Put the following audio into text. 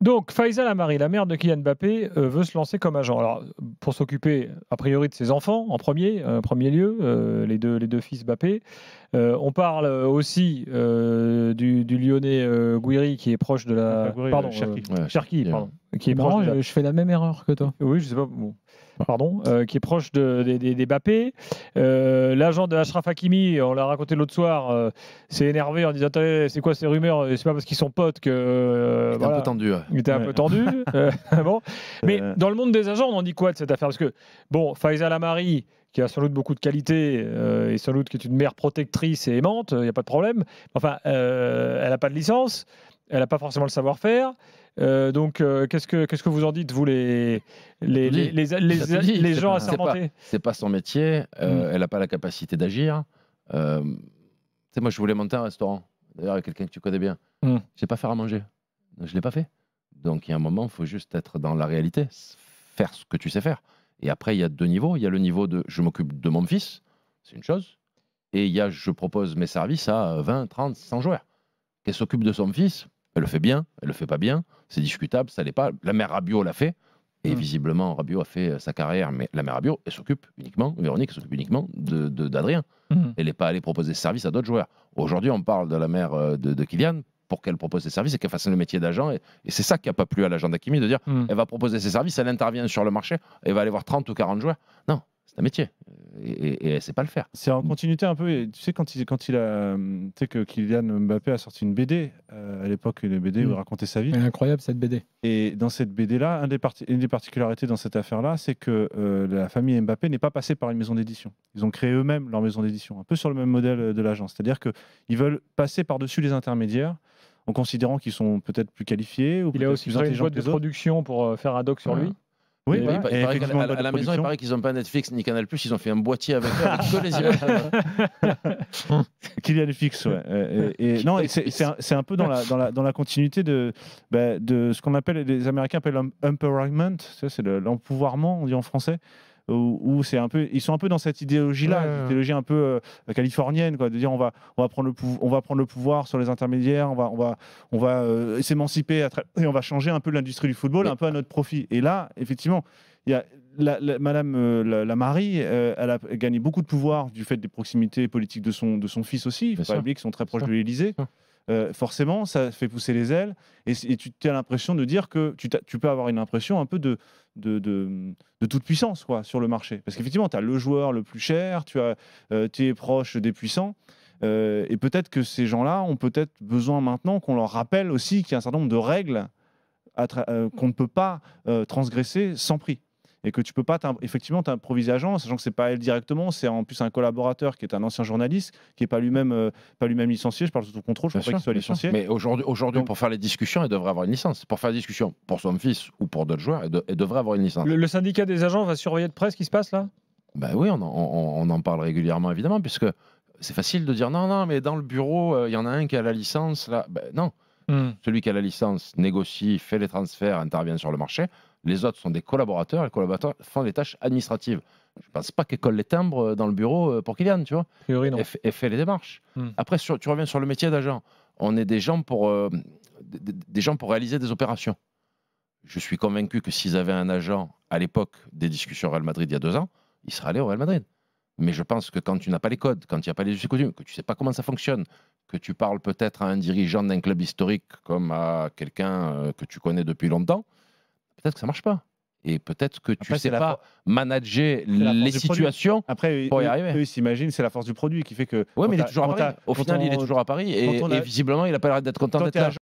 Donc, Faisal Amari, la mère de Kylian Mbappé, euh, veut se lancer comme agent. Alors, pour s'occuper, a priori, de ses enfants, en premier, euh, premier lieu, euh, les, deux, les deux fils Mbappé. on parle aussi du, Lyonnais Guiri, qui est proche de la... Ah, pardon, Cherki. pardon. Hein. Qui est proche je fais la même erreur que toi. Oui, je sais pas. Pardon. Euh, qui est proche de, des, des, euh, L'agent de Ashraf Hakimi, on l'a raconté l'autre soir, euh, s'est énervé en disant c'est quoi ces rumeurs C'est pas parce qu'ils sont potes que. il était un peu tendu. Il était un peu tendu. bon. Mais dans le monde des agents, on en dit quoi de cette affaire Parce que, bon, Faiza Lamari qui a sans doute beaucoup de qualité, et sans doute qui est une mère protectrice et aimante, il y n'y a pas de problème. Enfin, elle n'a pas de licence elle n'a pas forcément le savoir-faire. Euh, donc, euh, qu'est-ce que qu'est-ce que vous en dites, vous, les, gens à assermentés C'est pas, pas, son métier, euh, hmm. elle n'a pas la capacité d'agir. tu moi, je voulais monter un restaurant, d'ailleurs, avec quelqu'un que tu connais bien. Je hmm. Je sais pas faire à manger, donc je l'ai pas fait. Donc, il y a un moment, il faut juste être dans la réalité, faire ce que tu sais faire. Et après, il y a deux niveaux. Il y a le niveau de je m'occupe de mon fils, c'est une chose. Et il y a je propose mes services à 20, 30, 100 joueurs. Qu'elle s'occupe de son fils, elle le fait bien, elle le fait pas bien, c'est discutable, ça n'est pas. La mère Rabiot l'a fait, et hmm. visiblement Rabiot a fait euh, sa carrière, mais la mère Rabiot, elle s'occupe uniquement, Véronique s'occupe uniquement d'Adrien. De, d'Adrien. Hmm. Elle n'est pas allée proposer ses services à d'autres joueurs. Aujourd'hui, on parle de la mère euh, de, de Kylian pour qu'elle propose ses services et qu'elle fasse le métier d'agent. Et, c'est ça qui a pas plu à l'agent d'Akimi de dire hmm. elle va proposer ses services, elle intervient sur le marché, elle va aller voir 30 ou 40 joueurs. Non, c'est un métier. Et, et, et sait pas le faire. C'est en mm. continuité un peu. tu sais, quand il, quand il a. Hum, tu sais que Kylian Mbappé a sorti une BD, euh, à l'époque, une BD où mm. il racontait sa vie. incroyable cette BD. Et dans cette BD-là, une des particularités dans cette affaire-là, c'est que euh, la famille Mbappé n'est pas passée par une maison d'édition. Ils ont créé eux-mêmes leur maison d'édition, un peu sur le même modèle euh, de l'agence. C'est-à-dire qu'ils veulent passer par-dessus les intermédiaires en considérant qu'ils sont peut-être plus qualifiés. Ou il a aussi créé une boîte de production pour faire un doc sur lui. Oui, bah, à, la, maison, il paraît qu'ils n'ont pas Netflix ni Canal+, ils ont fait un boîtier avec, avec que les Qu'il y a Netflix, ouais. Euh, euh, et, non, c'est un, peu dans la, dans la, continuité de, bah, de ce qu'on appelle, les Américains appellent l'empowerment, c'est l'empouvoirment, on dit en français où, c'est un peu, ils sont un peu dans cette idéologie-là, une idéologie un peu euh, californienne, quoi, de dire on va, on va prendre le, on va prendre le pouvoir sur les intermédiaires, on va, on va, on va euh, s'émanciper et on va changer un peu l'industrie du football, un peu à notre profit. Et là, effectivement, il y a Madame euh, la, Marie, elle a gagné beaucoup de pouvoir du fait des proximités politiques de son, de son fils aussi. Il faut pas oublier qu'ils sont très proches de l'Élysée. Euh, forcément, ça fait pousser les ailes et, tu as l'impression de dire que tu, peux avoir une impression un peu de, toute puissance quoi, sur le marché. Parce qu'effectivement, tu as le joueur le plus cher, tu as, euh, es proche des puissants. Euh, et peut-être que ces gens-là ont peut-être besoin maintenant qu'on leur rappelle aussi qu'il y a un certain nombre de règles qu'on ne peut pas transgresser sans prix et que tu peux pas effectivement t'improviser agent, sachant que c'est pas elle directement, c'est en plus un collaborateur qui est un ancien journaliste qui est pas lui-même euh, pas lui-même licencié. Je parle sous contrôle, je ne pas qu'il soit licencié. Mais aujourd'hui, aujourd'hui pour faire les discussions, il devrait avoir une licence. Pour faire la discussion pour son fils ou pour d'autres joueurs, elle, devrait avoir une licence. Le, syndicat des agents va surveiller de près ce qui se passe là. Ben oui, on en, parle régulièrement évidemment, puisque c'est facile de dire non, non, mais dans le bureau, euh, il y en a un qui a la licence là. Ben, non. Hmm. Celui qui a la licence négocie, fait les transferts, intervient sur le marché. Les autres sont des collaborateurs et les collaborateurs font des tâches administratives. Je ne pense pas qu'ils collent les timbres euh, dans le bureau euh, pour Kylian, tu vois. Et, fait les démarches. Hmm. Après, tu reviens sur le métier d'agent. On est des gens pour, euh, des, gens pour réaliser des opérations. Je suis convaincu que s'ils avaient un agent à l'époque des discussions Real Madrid il y a deux ans, il serait allé au Real Madrid. Mais je pense que quand tu n'as pas les codes, quand il n'y a pas les us coutumes, que tu ne sais pas comment ça fonctionne, que tu parles peut-être à un dirigeant d'un club historique comme à quelqu'un que tu connais depuis longtemps, peut-être que ça marche pas. Et peut-être que tu ne sais pas manager les situations Après, pour y eux, arriver. ils s'imaginent, c'est la force du produit qui fait que. Oui, mais il est toujours à Paris. Au final, il est toujours à Paris. et visiblement, il n'a pas l'air d'être content d'être là.